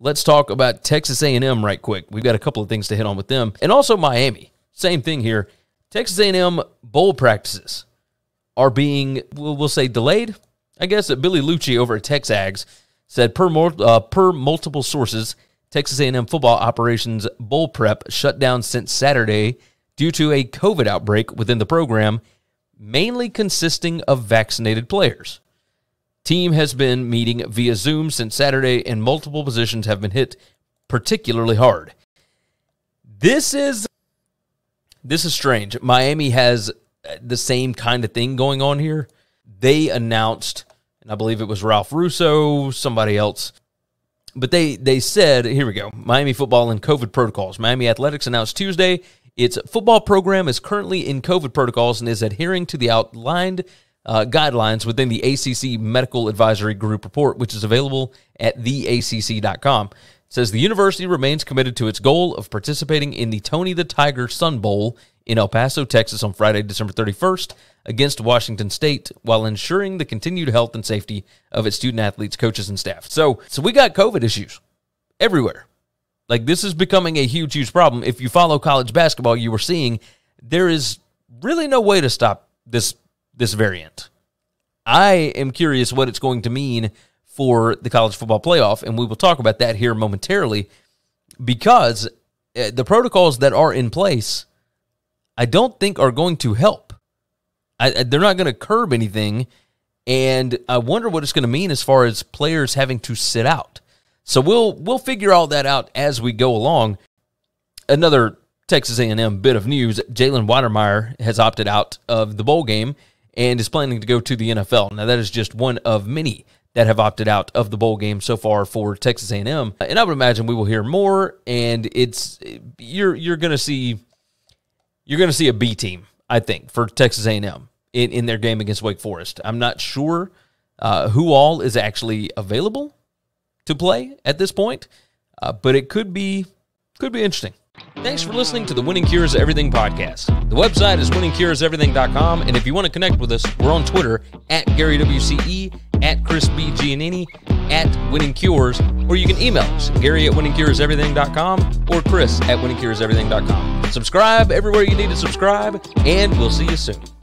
let's talk about Texas A&M right quick. We've got a couple of things to hit on with them. And also Miami. Same thing here. Texas A&M bowl practices are being we'll, we'll say delayed. I guess that Billy Lucci over at Texags said per uh, per multiple sources, Texas A&M football operations bowl prep shut down since Saturday due to a COVID outbreak within the program, mainly consisting of vaccinated players. Team has been meeting via Zoom since Saturday, and multiple positions have been hit particularly hard. This is this is strange. Miami has uh, the same kind of thing going on here. They announced, and I believe it was Ralph Russo, somebody else, but they they said, here we go, Miami football and COVID protocols. Miami Athletics announced Tuesday its football program is currently in COVID protocols and is adhering to the outlined uh, guidelines within the ACC Medical Advisory Group report, which is available at theacc.com. It says the university remains committed to its goal of participating in the Tony the Tiger Sun Bowl in El Paso, Texas on Friday, December 31st against Washington State while ensuring the continued health and safety of its student athletes, coaches, and staff. So, so we got COVID issues everywhere. Like this is becoming a huge, huge problem. If you follow college basketball, you were seeing there is really no way to stop this this variant. I am curious what it's going to mean for the college football playoff, and we will talk about that here momentarily because uh, the protocols that are in place, I don't think are going to help. I, they're not going to curb anything, and I wonder what it's going to mean as far as players having to sit out. So we'll we'll figure all that out as we go along. Another Texas A&M bit of news: Jalen Watermeyer has opted out of the bowl game and is planning to go to the NFL. Now, that is just one of many that have opted out of the bowl game so far for Texas A&M. And I would imagine we will hear more and it's you're you're going to see you're going to see a B team, I think, for Texas A&M in, in their game against Wake Forest. I'm not sure uh, who all is actually available to play at this point, uh, but it could be could be interesting. Thanks for listening to the Winning Cures Everything podcast. The website is winningcureseverything.com, and if you want to connect with us, we're on Twitter at Gary WCE, at Chris B. Giannini, at Winning Cures, or you can email us, Gary at winningcureseverything.com or Chris at winningcureseverything.com. Subscribe everywhere you need to subscribe, and we'll see you soon.